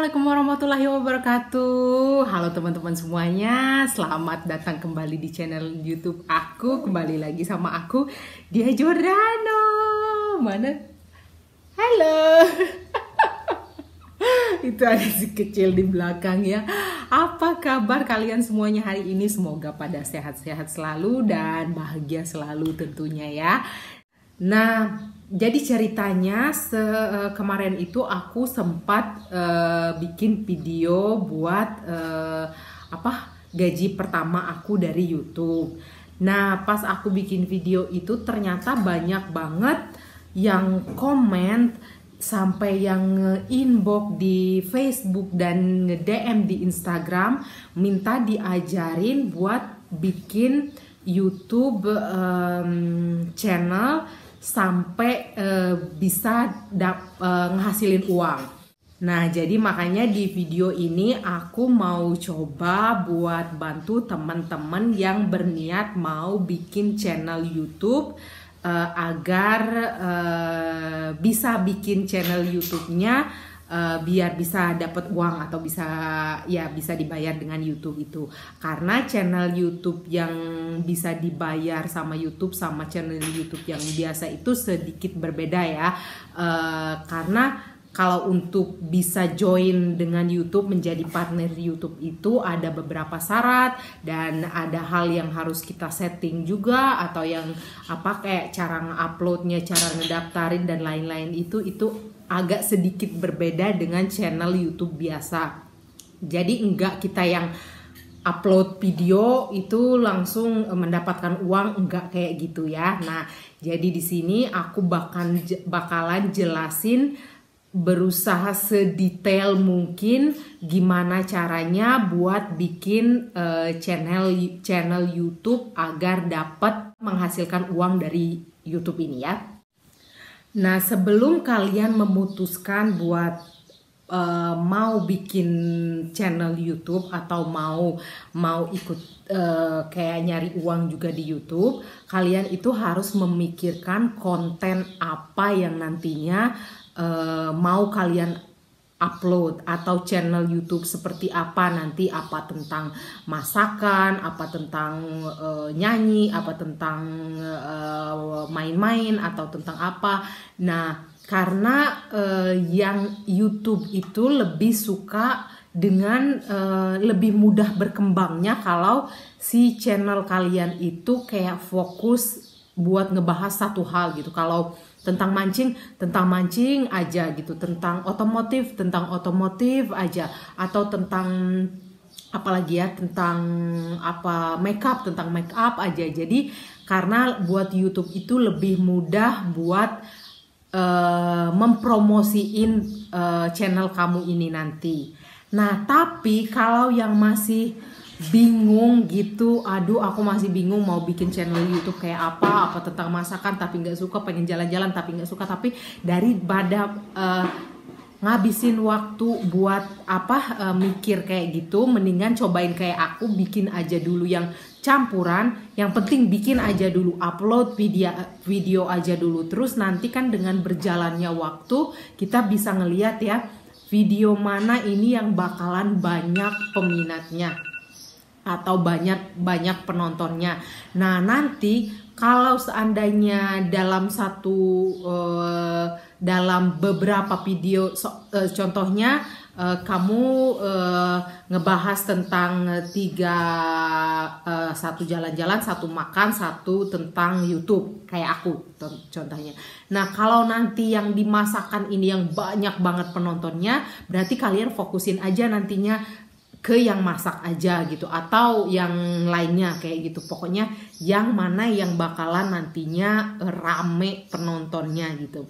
Assalamualaikum warahmatullahi wabarakatuh Halo teman-teman semuanya Selamat datang kembali di channel youtube aku Kembali lagi sama aku Dia Giordano Mana? Halo Itu ada si kecil di belakang ya Apa kabar kalian semuanya hari ini? Semoga pada sehat-sehat selalu dan bahagia selalu tentunya ya Nah jadi ceritanya se eh, kemarin itu aku sempat uh, bikin video buat uh, apa gaji pertama aku dari YouTube. Nah, pas aku bikin video itu ternyata banyak banget yang komen sampai yang inbox di Facebook dan nge DM di Instagram minta diajarin buat bikin YouTube um, channel sampai uh, bisa dap, uh, ngehasilin uang. Nah, jadi makanya di video ini aku mau coba buat bantu teman-teman yang berniat mau bikin channel YouTube uh, agar uh, bisa bikin channel YouTube-nya uh, biar bisa dapat uang atau bisa ya bisa dibayar dengan YouTube itu karena channel YouTube yang bisa dibayar sama YouTube sama channel YouTube yang biasa itu sedikit berbeda ya uh, karena kalau untuk bisa join dengan YouTube menjadi partner YouTube itu ada beberapa syarat dan ada hal yang harus kita setting juga atau yang apa kayak cara uploadnya, cara ngedaftarin dan lain-lain itu itu agak sedikit berbeda dengan channel YouTube biasa. Jadi enggak kita yang upload video itu langsung eh, mendapatkan uang enggak kayak gitu ya. Nah, jadi di sini aku bahkan bakalan jelasin berusaha sedetail mungkin gimana caranya buat bikin uh, channel channel YouTube agar dapat menghasilkan uang dari YouTube ini ya. Nah, sebelum kalian memutuskan buat uh, mau bikin channel YouTube atau mau mau ikut uh, kayak nyari uang juga di YouTube, kalian itu harus memikirkan konten apa yang nantinya uh, mau kalian upload atau channel YouTube seperti apa nanti apa tentang masakan, apa tentang uh, nyanyi, apa tentang eh, main-main uh, atau tentang apa. Nah, karena uh, yang YouTube itu lebih suka dengan uh, lebih mudah berkembangnya kalau si channel kalian itu kayak fokus buat ngebahas satu hal gitu. Kalau tentang mancing tentang mancing aja gitu tentang otomotif tentang otomotif aja atau tentang apalagi ya tentang apa makeup tentang makeup aja jadi karena buat YouTube itu lebih mudah buat uh, mempromosiin uh, channel kamu ini nanti nah tapi kalau yang masih bingung gitu aduh aku masih bingung mau bikin channel YouTube kayak apa apa tentang masakan tapi nggak suka pengen jalan-jalan tapi nggak suka tapi pada uh, eh, ngabisin waktu buat apa uh, mikir kayak gitu mendingan cobain kayak aku bikin aja dulu yang campuran yang penting bikin aja dulu upload video video aja dulu terus nanti kan dengan berjalannya waktu kita bisa ngeliat ya video mana ini yang bakalan banyak peminatnya atau banyak banyak penontonnya. Nah nanti kalau seandainya dalam satu uh, dalam beberapa video so, uh, contohnya uh, kamu uh, ngebahas tentang tiga uh, satu jalan-jalan satu makan satu tentang YouTube kayak aku contohnya nah kalau nanti yang dimasakan ini yang banyak banget penontonnya berarti kalian fokusin aja nantinya ke yang masak aja gitu atau yang lainnya kayak gitu pokoknya yang mana yang bakalan nantinya rame penontonnya gitu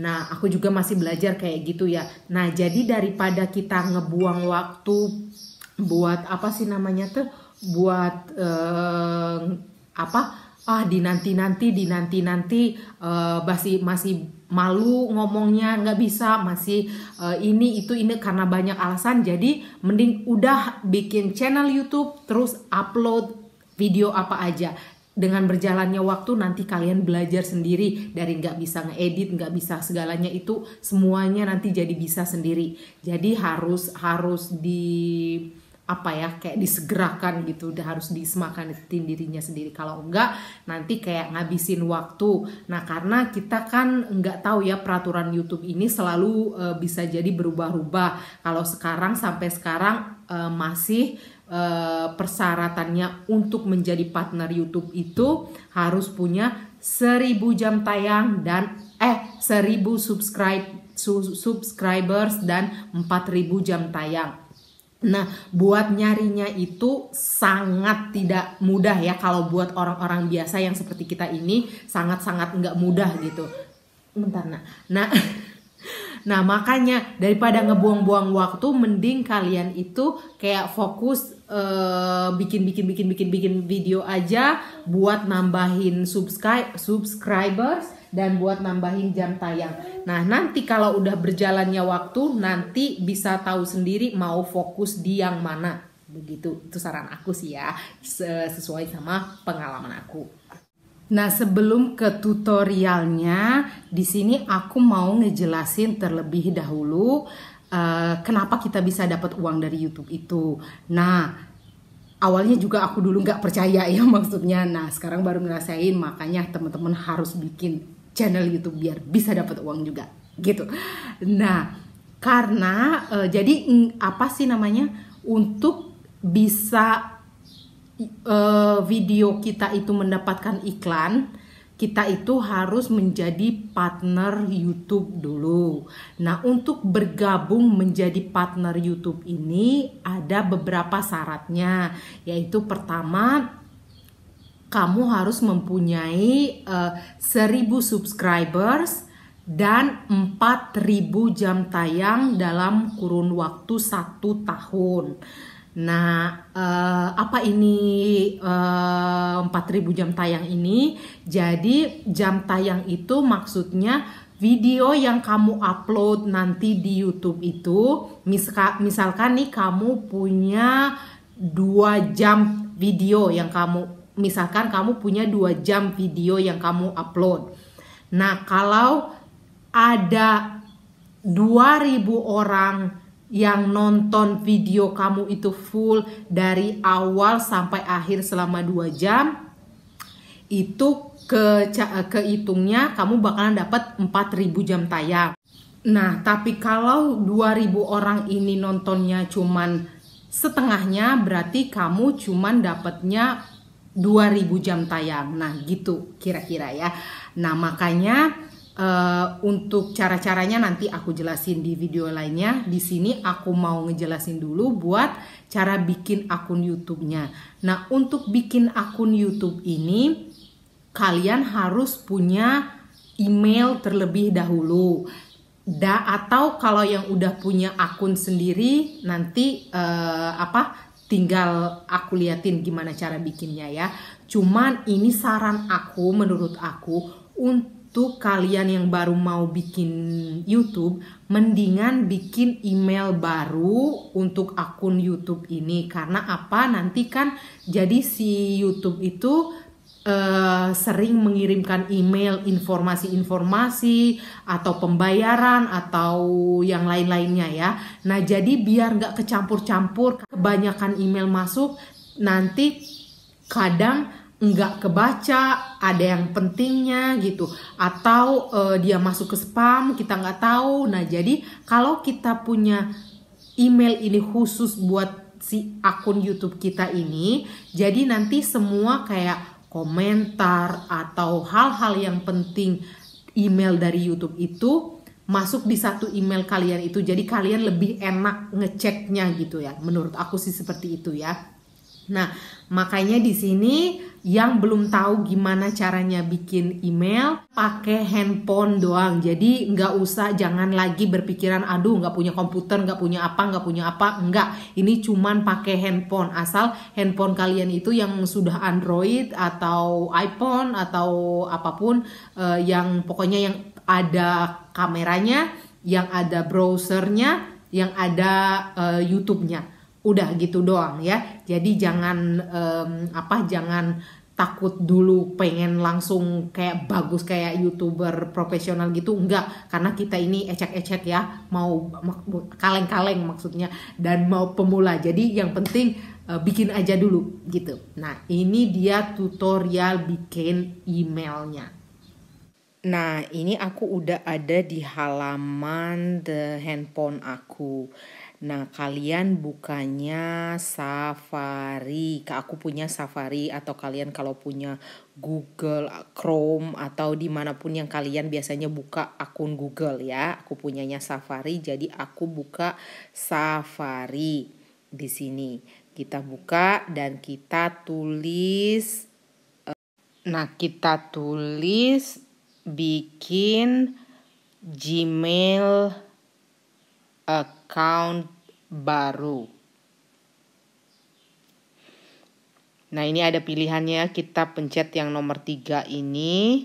nah aku juga masih belajar kayak gitu ya nah jadi daripada kita ngebuang waktu buat apa sih namanya tuh buat eh, apa ah di nanti nanti di nanti nanti eh, masih masih malu ngomongnya nggak bisa masih uh, ini itu ini karena banyak alasan jadi mending udah bikin channel YouTube terus upload video apa aja dengan berjalannya waktu nanti kalian belajar sendiri dari nggak bisa ngedit nggak bisa segalanya itu semuanya nanti jadi bisa sendiri jadi harus harus di apa ya kayak disegerakan gitu udah harus disemakan tim dirinya sendiri kalau enggak nanti kayak ngabisin waktu nah karena kita kan enggak tahu ya peraturan YouTube ini selalu e, bisa jadi berubah-ubah kalau sekarang sampai sekarang e, masih e, persyaratannya untuk menjadi partner YouTube itu harus punya 1000 jam tayang dan eh 1000 subscribe su subscribers dan 4000 jam tayang Nah, buat nyarinya itu sangat tidak mudah ya kalau buat orang-orang biasa yang seperti kita ini sangat-sangat nggak mudah gitu. Bentar, Nak. Nah, Nah, makanya daripada ngebuang-buang waktu mending kalian itu kayak fokus bikin eh, bikin bikin bikin bikin bikin video aja buat nambahin subscribe subscribers dan buat nambahin jam tayang. Nah, nanti kalau udah berjalannya waktu nanti bisa tahu sendiri mau fokus di yang mana. Begitu itu saran aku sih ya, sesuai sama pengalaman aku. Nah, sebelum ke tutorialnya, di sini aku mau ngejelasin terlebih dahulu uh, kenapa kita bisa dapat uang dari YouTube itu. Nah, awalnya juga aku dulu nggak percaya ya maksudnya. Nah, sekarang baru ngerasain, makanya teman-teman harus bikin channel YouTube biar bisa dapat uang juga, gitu. Nah, karena uh, jadi mm, apa sih namanya untuk bisa Eh, video kita itu mendapatkan iklan, kita itu harus menjadi partner YouTube dulu. Nah, untuk bergabung menjadi partner YouTube ini ada beberapa syaratnya, yaitu pertama kamu harus mempunyai uh, eh, 1000 subscribers dan 4000 jam tayang dalam kurun waktu satu tahun. Nah, uh, apa ini uh, eh, 4000 jam tayang ini? Jadi jam tayang itu maksudnya video yang kamu upload nanti di YouTube itu, misalkan, misalkan nih kamu punya dua jam video yang kamu, misalkan kamu punya dua jam video yang kamu upload. Nah, kalau ada 2000 orang yang nonton video kamu itu full dari awal sampai akhir selama 2 jam itu ke kehitungnya kamu bakalan dapat 4000 jam tayang. Nah, tapi kalau 2000 orang ini nontonnya cuman setengahnya berarti kamu cuman dapatnya 2000 jam tayang. Nah, gitu kira-kira ya. Nah, makanya Uh, untuk cara-caranya nanti aku jelasin di video lainnya. Di sini aku mau ngejelasin dulu buat cara bikin akun YouTube-nya. Nah, untuk bikin akun YouTube ini kalian harus punya email terlebih dahulu. Da, atau kalau yang udah punya akun sendiri nanti uh, apa tinggal aku liatin gimana cara bikinnya ya. Cuman ini saran aku menurut aku untuk itu kalian yang baru mau bikin YouTube, mendingan bikin email baru untuk akun YouTube ini karena apa? Nanti kan jadi si YouTube itu uh, sering mengirimkan email informasi-informasi atau pembayaran atau yang lain-lainnya ya. Nah jadi biar nggak kecampur-campur kebanyakan email masuk nanti kadang nggak kebaca, ada yang pentingnya gitu, atau uh, dia masuk ke spam kita nggak tahu. Nah jadi kalau kita punya email ini khusus buat si akun YouTube kita ini, jadi nanti semua kayak komentar atau hal-hal yang penting email dari YouTube itu masuk di satu email kalian itu jadi kalian lebih enak ngeceknya gitu ya menurut aku sih seperti itu ya Nah, makanya di sini yang belum tahu gimana caranya bikin email, pakai handphone doang. Jadi nggak usah, jangan lagi berpikiran, aduh nggak punya komputer, nggak punya apa, nggak punya apa, nggak. Ini cuman pakai handphone, asal handphone kalian itu yang sudah Android atau iPhone atau apapun, eh, yang pokoknya yang ada kameranya, yang ada browsernya, yang ada eh, YouTube-nya udah gitu doang ya jadi jangan um, apa jangan takut dulu pengen langsung kayak bagus kayak youtuber profesional gitu enggak karena kita ini ecek-ecek ya mau kaleng-kaleng maksudnya dan mau pemula jadi yang penting uh, bikin aja dulu gitu nah ini dia tutorial bikin emailnya nah ini aku udah ada di halaman the handphone aku Nah, kalian bukannya Safari. Aku punya Safari atau kalian kalau punya Google, Chrome atau dimanapun yang kalian biasanya buka akun Google ya. Aku punyanya Safari, jadi aku buka Safari di sini. Kita buka dan kita tulis. Eh, nah, kita tulis bikin Gmail eh, account baru. Nah, ini ada pilihannya. Kita pencet yang nomor tiga ini.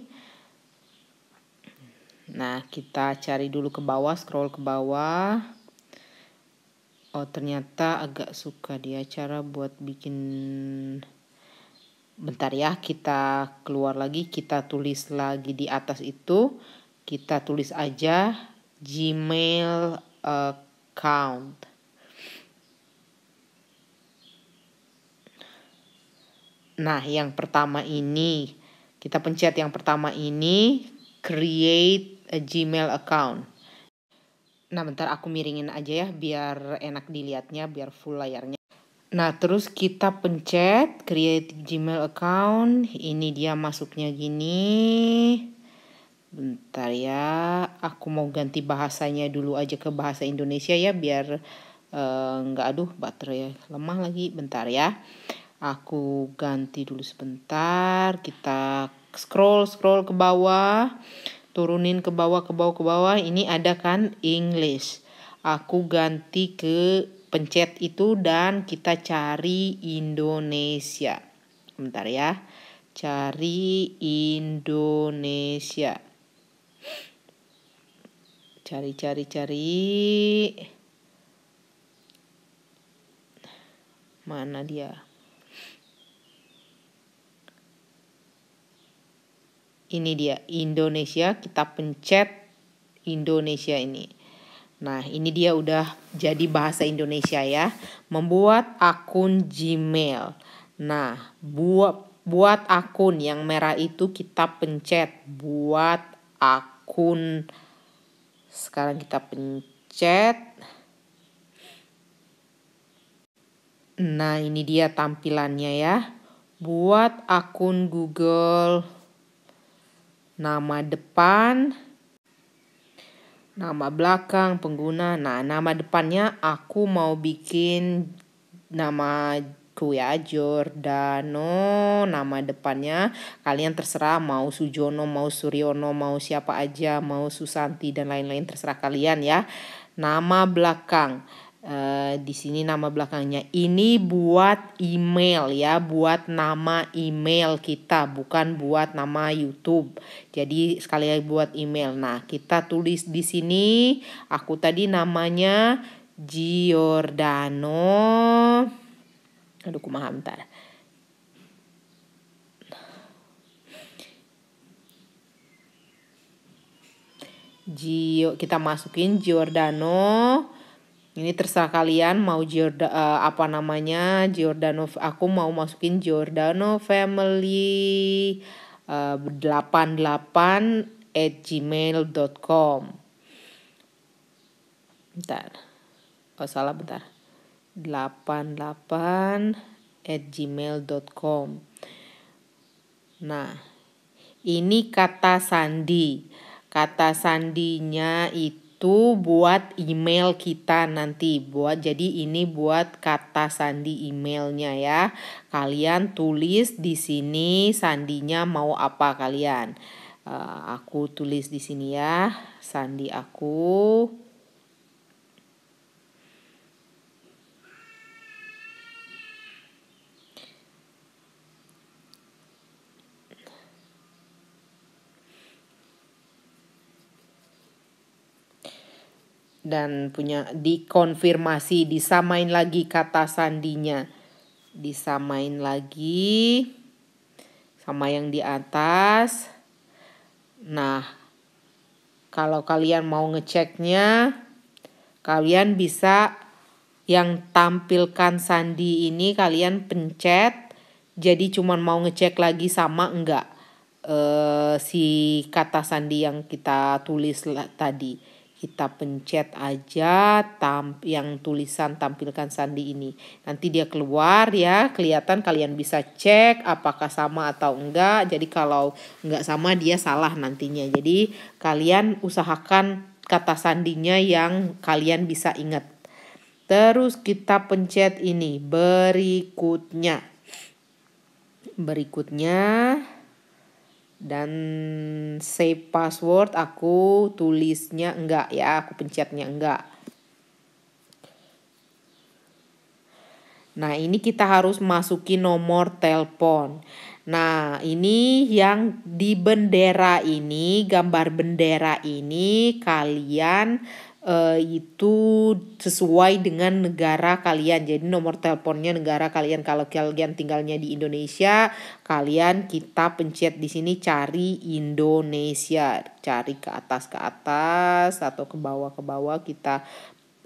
Nah, kita cari dulu ke bawah, scroll ke bawah. Oh, ternyata agak suka dia cara buat bikin bentar ya, kita keluar lagi, kita tulis lagi di atas itu. Kita tulis aja Gmail eh, count. Nah, yang pertama ini kita pencet yang pertama ini create a Gmail account. Nah, bentar aku miringin aja ya biar enak dilihatnya, biar full layarnya. Nah, terus kita pencet create Gmail account. Ini dia masuknya gini. Bentar ya, aku mau ganti bahasanya dulu aja ke bahasa Indonesia ya biar uh, nggak aduh baterai lemah lagi. Bentar ya, aku ganti dulu sebentar. Kita scroll scroll ke bawah, turunin ke bawah ke bawah ke bawah. Ini ada kan English. Aku ganti ke pencet itu dan kita cari Indonesia. Bentar ya, cari Indonesia cari cari cari mana dia ini dia Indonesia kita pencet Indonesia ini nah ini dia udah jadi bahasa Indonesia ya membuat akun Gmail nah buat buat akun yang merah itu kita pencet buat akun sekarang kita pencet. Nah, ini dia tampilannya ya. Buat akun Google. Nama depan, nama belakang pengguna. Nah, nama depannya aku mau bikin nama Kuya Giordano nama depannya kalian terserah mau Sujono mau Suryono mau siapa aja mau Susanti dan lain-lain terserah kalian ya nama belakang Uh, di sini nama belakangnya ini buat email ya buat nama email kita bukan buat nama YouTube jadi sekali lagi buat email nah kita tulis di sini aku tadi namanya Giordano Aduh, kumaha bentar. Gio, kita masukin Giordano. Ini terserah kalian mau Giorda, uh, apa namanya Giordano. Aku mau masukin Giordano Family uh, eh, 88 at gmail.com. Bentar. Oh salah bentar. 88 at gmail.com Nah, ini kata sandi. Kata sandinya itu buat email kita nanti buat jadi ini buat kata sandi emailnya ya. Kalian tulis di sini sandinya mau apa kalian. Uh, aku tulis di sini ya, sandi aku dan punya dikonfirmasi disamain lagi kata sandinya disamain lagi sama yang di atas nah kalau kalian mau ngeceknya kalian bisa yang tampilkan sandi ini kalian pencet jadi cuman mau ngecek lagi sama enggak eh, si kata sandi yang kita tulis tadi kita pencet aja tamp yang tulisan tampilkan sandi ini. Nanti dia keluar ya, kelihatan kalian bisa cek apakah sama atau enggak. Jadi kalau enggak sama dia salah nantinya. Jadi kalian usahakan kata sandinya yang kalian bisa ingat. Terus kita pencet ini berikutnya. Berikutnya dan save password aku tulisnya enggak ya aku pencetnya enggak Nah, ini kita harus masukin nomor telepon. Nah, ini yang di bendera ini, gambar bendera ini kalian uh, itu sesuai dengan negara kalian. Jadi nomor teleponnya negara kalian kalau kalian tinggalnya di Indonesia, kalian kita pencet di sini cari Indonesia, cari ke atas ke atas atau ke bawah ke bawah kita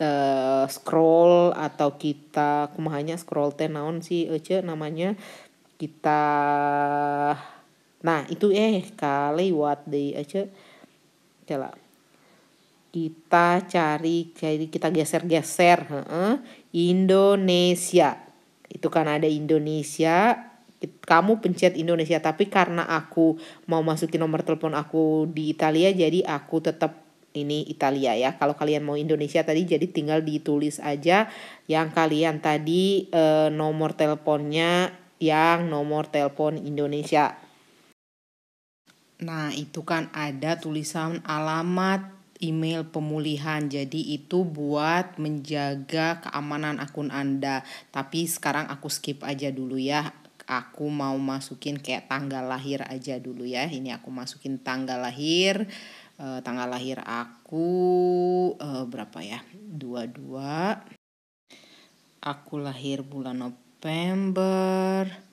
uh, scroll atau kita kumahanya scroll tenaun si sih ece eh, namanya kita nah itu eh kali what the ece celah kita cari kita geser-geser Indonesia itu kan ada Indonesia kamu pencet Indonesia tapi karena aku mau masukin nomor telepon aku di Italia jadi aku tetap ini Italia ya kalau kalian mau Indonesia tadi jadi tinggal ditulis aja yang kalian tadi eh, nomor teleponnya yang nomor telepon Indonesia nah itu kan ada tulisan alamat email pemulihan. Jadi itu buat menjaga keamanan akun Anda. Tapi sekarang aku skip aja dulu ya. Aku mau masukin kayak tanggal lahir aja dulu ya. Ini aku masukin tanggal lahir. E, tanggal lahir aku e, berapa ya? 22. Aku lahir bulan November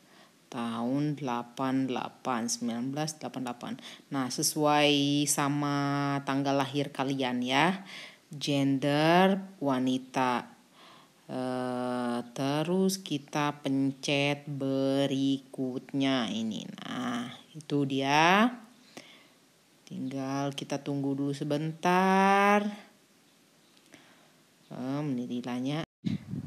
tahun 88 1988. Nah, sesuai sama tanggal lahir kalian ya. Gender wanita. E, terus kita pencet berikutnya ini. Nah, itu dia. Tinggal kita tunggu dulu sebentar. Um, e,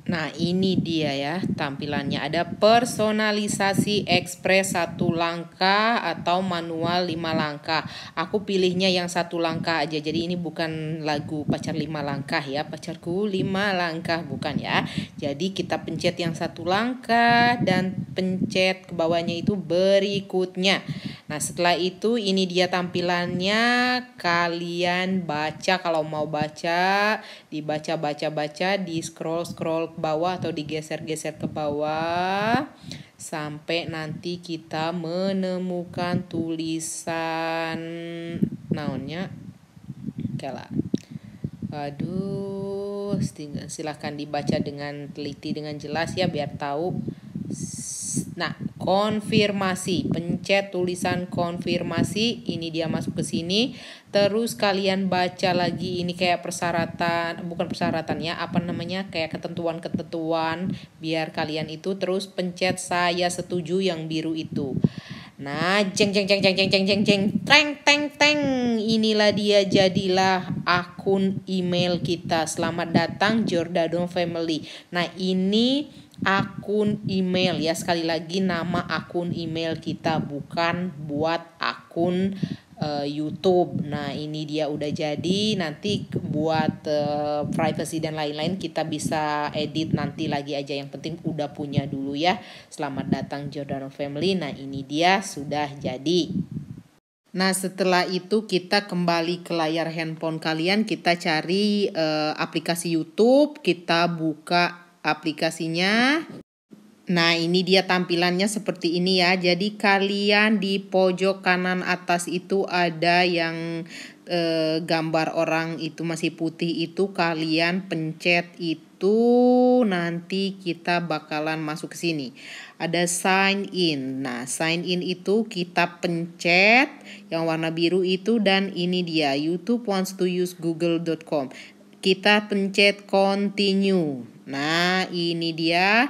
Nah, ini dia ya tampilannya. Ada personalisasi ekspres satu langkah atau manual lima langkah. Aku pilihnya yang satu langkah aja. Jadi ini bukan lagu pacar lima langkah ya, pacarku lima langkah bukan ya. Jadi kita pencet yang satu langkah dan pencet ke bawahnya itu berikutnya. Nah, setelah itu ini dia tampilannya. Kalian baca kalau mau baca, dibaca baca baca, di scroll scroll ke bawah atau digeser-geser ke bawah sampai nanti kita menemukan tulisan naonnya. Oke lah. Aduh, silahkan dibaca dengan teliti dengan jelas ya biar tahu. Nah, konfirmasi. Pencet tulisan konfirmasi, ini dia masuk ke sini. Terus kalian baca lagi ini kayak persyaratan, bukan persyaratannya, apa namanya? kayak ketentuan-ketentuan biar kalian itu terus pencet saya setuju yang biru itu. Nah, jeng jeng jeng jeng jeng jeng jeng jeng teng teng teng. Inilah dia jadilah akun email kita. Selamat datang Jordano Family. Nah, ini akun email ya sekali lagi nama akun email kita bukan buat akun uh, YouTube. Nah, ini dia udah jadi. Nanti buat uh, privacy dan lain-lain kita bisa edit nanti lagi aja. Yang penting udah punya dulu ya. Selamat datang Jordan Family. Nah, ini dia sudah jadi. Nah, setelah itu kita kembali ke layar handphone kalian, kita cari uh, aplikasi YouTube, kita buka aplikasinya. Nah, ini dia tampilannya seperti ini ya. Jadi kalian di pojok kanan atas itu ada yang eh, gambar orang itu masih putih itu kalian pencet itu nanti kita bakalan masuk ke sini. Ada sign in. Nah, sign in itu kita pencet yang warna biru itu dan ini dia YouTube wants to use google.com. Kita pencet continue. Nah, ini dia.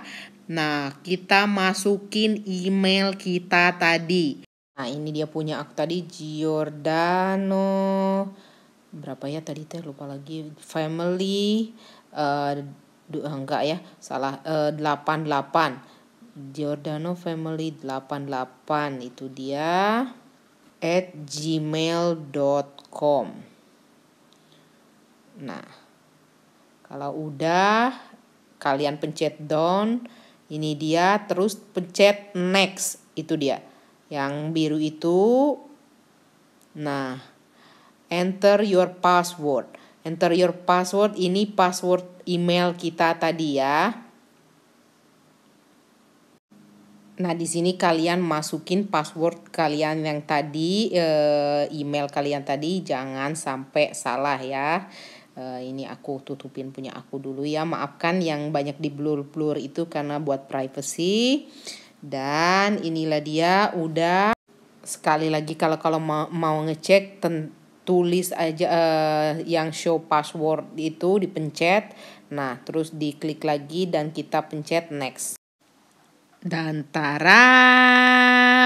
Nah, kita masukin email kita tadi. Nah, ini dia punya aku tadi Giordano. Berapa ya tadi teh lupa lagi. Family eh uh, enggak ya, salah uh, eh, 88. Giordano Family 88 itu dia at gmail.com Nah, kalau udah Kalian pencet down, ini dia, terus pencet next, itu dia. Yang biru itu, nah, enter your password. Enter your password, ini password email kita tadi ya. Nah, di sini kalian masukin password kalian yang tadi, eh, email kalian tadi, jangan sampai salah ya uh, ini aku tutupin punya aku dulu ya maafkan yang banyak di blur-blur itu karena buat privacy dan inilah dia udah sekali lagi kalau kalau mau, mau ngecek ten, tulis aja uh, yang show password itu dipencet nah terus diklik lagi dan kita pencet next dan tara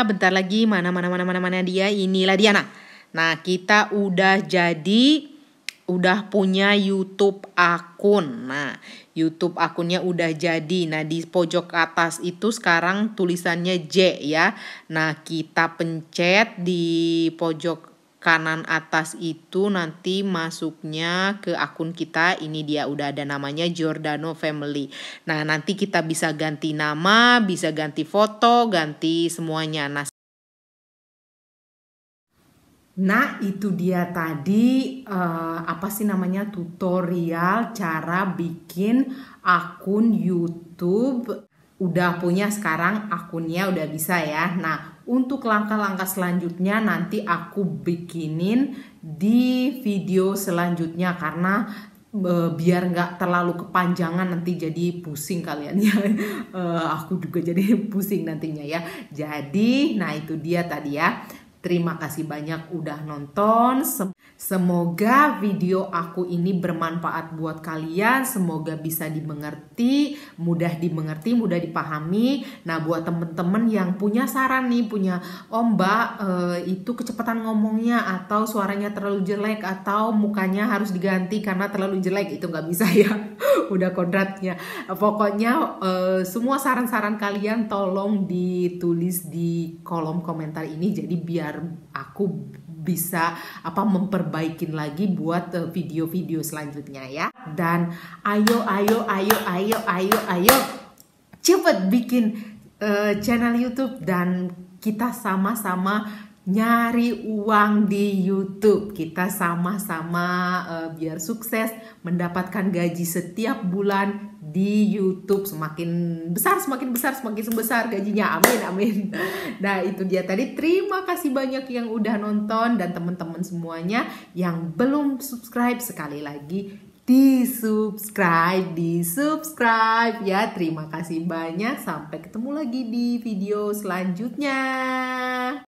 bentar lagi mana mana mana mana mana dia inilah dia nah nah kita udah jadi udah punya YouTube akun. Nah, YouTube akunnya udah jadi. Nah, di pojok atas itu sekarang tulisannya J ya. Nah, kita pencet di pojok kanan atas itu nanti masuknya ke akun kita ini dia udah ada namanya Giordano Family. Nah, nanti kita bisa ganti nama, bisa ganti foto, ganti semuanya. Nah, Nah, itu dia tadi uh, apa sih namanya tutorial cara bikin akun YouTube. Udah punya sekarang akunnya udah bisa ya. Nah, untuk langkah-langkah selanjutnya nanti aku bikinin di video selanjutnya karena eh, biar nggak terlalu kepanjangan nanti jadi pusing kalian ya eh, aku juga jadi pusing nantinya ya jadi nah itu dia tadi ya Terima kasih banyak udah nonton. Semoga video aku ini bermanfaat buat kalian. Semoga bisa dimengerti, mudah dimengerti, mudah dipahami. Nah, buat temen-temen yang punya saran nih, punya oh eh, itu kecepatan ngomongnya atau suaranya terlalu jelek atau mukanya harus diganti karena terlalu jelek itu nggak bisa ya. udah kodratnya. Pokoknya eh, semua saran-saran kalian tolong ditulis di kolom komentar ini jadi biar biar aku bisa apa memperbaikin lagi buat eh, video-video selanjutnya ya. Dan ayo ayo ayo ayo ayo ayo cepet bikin uh, channel YouTube dan kita sama-sama nyari uang di YouTube. Kita sama-sama uh, biar sukses mendapatkan gaji setiap bulan di YouTube semakin besar semakin besar semakin sebesar gajinya. Amin amin. Nah, itu dia tadi. Terima kasih banyak yang udah nonton dan teman-teman semuanya yang belum subscribe sekali lagi di subscribe, di subscribe ya. Terima kasih banyak. Sampai ketemu lagi di video selanjutnya.